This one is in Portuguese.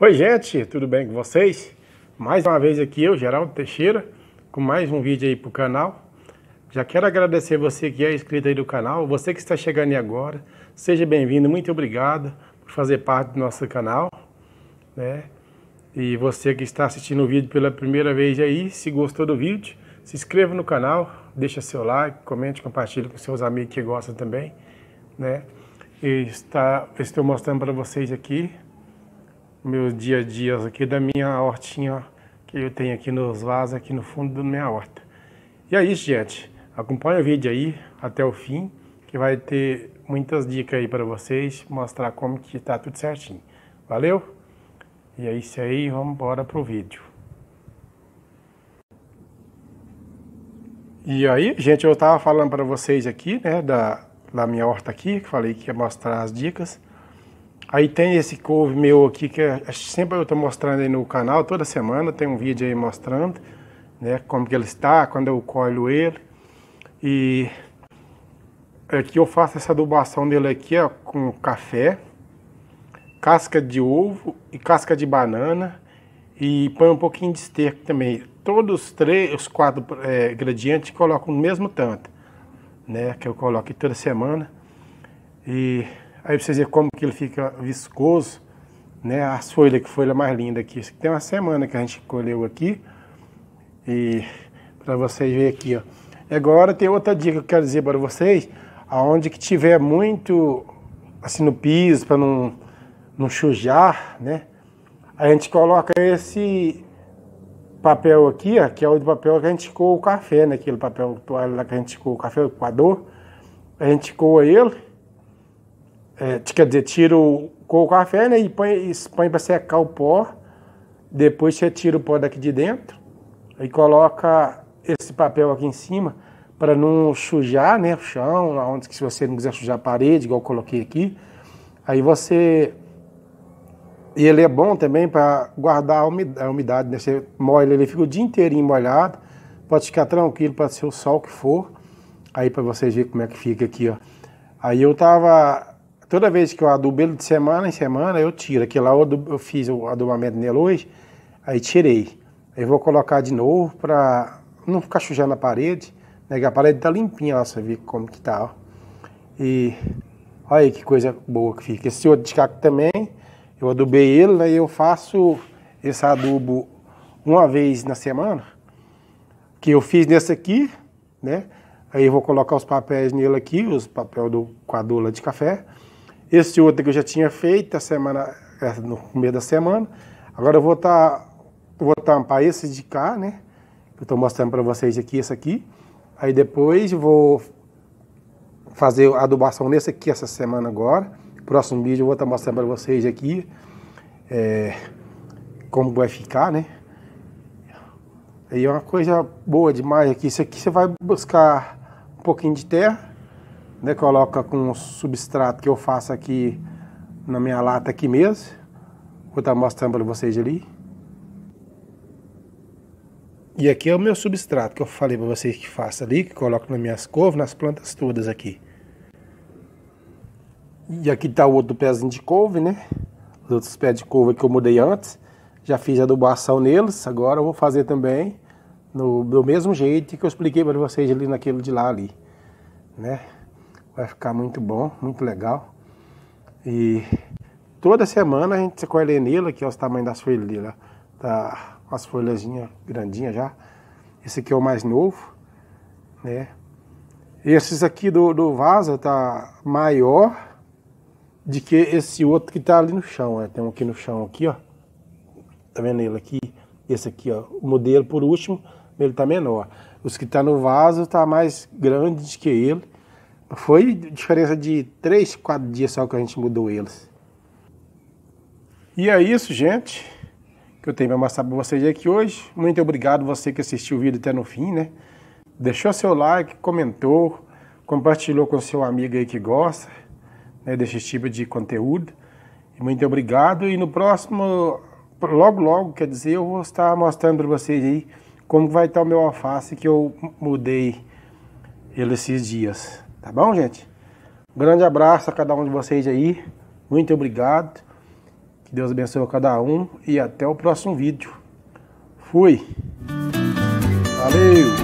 Oi, gente, tudo bem com vocês? Mais uma vez aqui eu, Geraldo Teixeira, com mais um vídeo aí para o canal. Já quero agradecer você que é inscrito aí do canal, você que está chegando aí agora, seja bem-vindo, muito obrigado por fazer parte do nosso canal, né? E você que está assistindo o vídeo pela primeira vez aí, se gostou do vídeo, se inscreva no canal, deixa seu like, comente, compartilhe com seus amigos que gostam também, né? E está, estou mostrando para vocês aqui meus dia a dias aqui da minha hortinha que eu tenho aqui nos vasos, aqui no fundo da minha horta. E é isso, gente. Acompanhe o vídeo aí até o fim, que vai ter muitas dicas aí para vocês, mostrar como que tá tudo certinho. Valeu? E é isso aí, vamos embora pro vídeo. E aí, gente, eu estava falando para vocês aqui, né, da, da minha horta aqui, que falei que ia mostrar as dicas. Aí tem esse couve meu aqui que é, é sempre eu estou mostrando aí no canal, toda semana tem um vídeo aí mostrando, né, como que ele está, quando eu colho ele. E aqui eu faço essa adubação dele aqui, ó, com café, casca de ovo e casca de banana e põe um pouquinho de esterco também. Todos os três, os quatro é, ingredientes coloco no mesmo tanto, né, que eu coloco toda semana. E Aí vocês verem como que ele fica viscoso, né? As folhas, que folha mais linda aqui. Isso aqui tem uma semana que a gente colheu aqui. E para vocês verem aqui, ó. E agora tem outra dica que eu quero dizer para vocês. Aonde que tiver muito, assim, no piso, para não, não sujar, né? A gente coloca esse papel aqui, ó, que é o papel que a gente coou o café, né? Aquele papel toalha lá que a gente coou o café, o coador. A gente coa ele é, quer dizer, tira o coco a e põe, põe para secar o pó. Depois você tira o pó daqui de dentro e coloca esse papel aqui em cima para não sujar né, o chão, onde que se você não quiser sujar a parede, igual eu coloquei aqui. Aí você. E ele é bom também para guardar a umidade, né? Você molha, ele fica o dia inteirinho molhado. Pode ficar tranquilo, pode ser o sol que for. Aí para vocês verem como é que fica aqui, ó. Aí eu tava toda vez que eu adubo ele de semana em semana, eu tiro. Aqui lá eu, adubo, eu fiz o adubamento nele hoje, aí tirei. Aí vou colocar de novo para não ficar sujando a parede, né? Que a parede tá limpinha lá, você vê como que tá, ó. E olha aí que coisa boa que fica. Esse outro de caco também, eu adubei ele, aí eu faço esse adubo uma vez na semana, que eu fiz nesse aqui, né? Aí eu vou colocar os papéis nele aqui, os papel do coadula de café. Esse outro que eu já tinha feito a semana, é, no começo da semana. Agora eu vou tá, vou tampar esse de cá, né? eu estou mostrando para vocês aqui, esse aqui. Aí depois vou fazer a adubação nesse aqui essa semana agora. Próximo vídeo eu vou estar tá mostrando para vocês aqui é, como vai ficar, né? Aí é uma coisa boa demais aqui. Isso aqui você vai buscar um pouquinho de terra né, coloca com o substrato que eu faço aqui na minha lata aqui mesmo. Vou estar mostrando para vocês ali. E aqui é o meu substrato que eu falei para vocês que faço ali, que coloco nas minhas couves, nas plantas todas aqui. E aqui está o outro pezinho de couve, né? Os outros pés de couve que eu mudei antes. Já fiz adubação neles, agora eu vou fazer também no, do mesmo jeito que eu expliquei para vocês ali naquele de lá ali, né? Vai ficar muito bom, muito legal. E toda semana a gente se colhe nele, que é os tamanhos das folhas dele, né? tá as folhas grandinhas já. Esse aqui é o mais novo, né? Esses aqui do, do vaso tá maior de que esse outro que tá ali no chão, né? Tem um aqui no chão aqui, ó. Tá vendo ele aqui? Esse aqui, ó. O modelo por último, ele tá menor. Os que tá no vaso tá mais grande que ele. Foi diferença de 3, 4 dias só que a gente mudou eles. E é isso, gente, que eu tenho para mostrar para vocês aqui hoje. Muito obrigado você que assistiu o vídeo até no fim, né? Deixou seu like, comentou, compartilhou com seu amigo aí que gosta né, desse tipo de conteúdo. Muito obrigado e no próximo, logo logo, quer dizer, eu vou estar mostrando para vocês aí como vai estar o meu alface que eu mudei ele esses dias. Tá bom, gente? Um grande abraço a cada um de vocês aí. Muito obrigado. Que Deus abençoe a cada um e até o próximo vídeo. Fui. Valeu.